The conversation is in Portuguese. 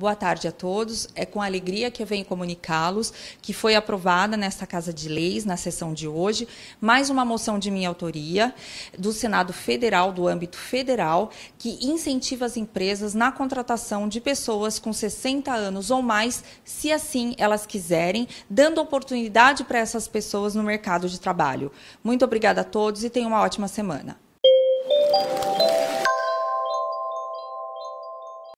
Boa tarde a todos. É com alegria que eu venho comunicá-los que foi aprovada nesta Casa de Leis, na sessão de hoje, mais uma moção de minha autoria do Senado Federal, do âmbito federal, que incentiva as empresas na contratação de pessoas com 60 anos ou mais, se assim elas quiserem, dando oportunidade para essas pessoas no mercado de trabalho. Muito obrigada a todos e tenham uma ótima semana.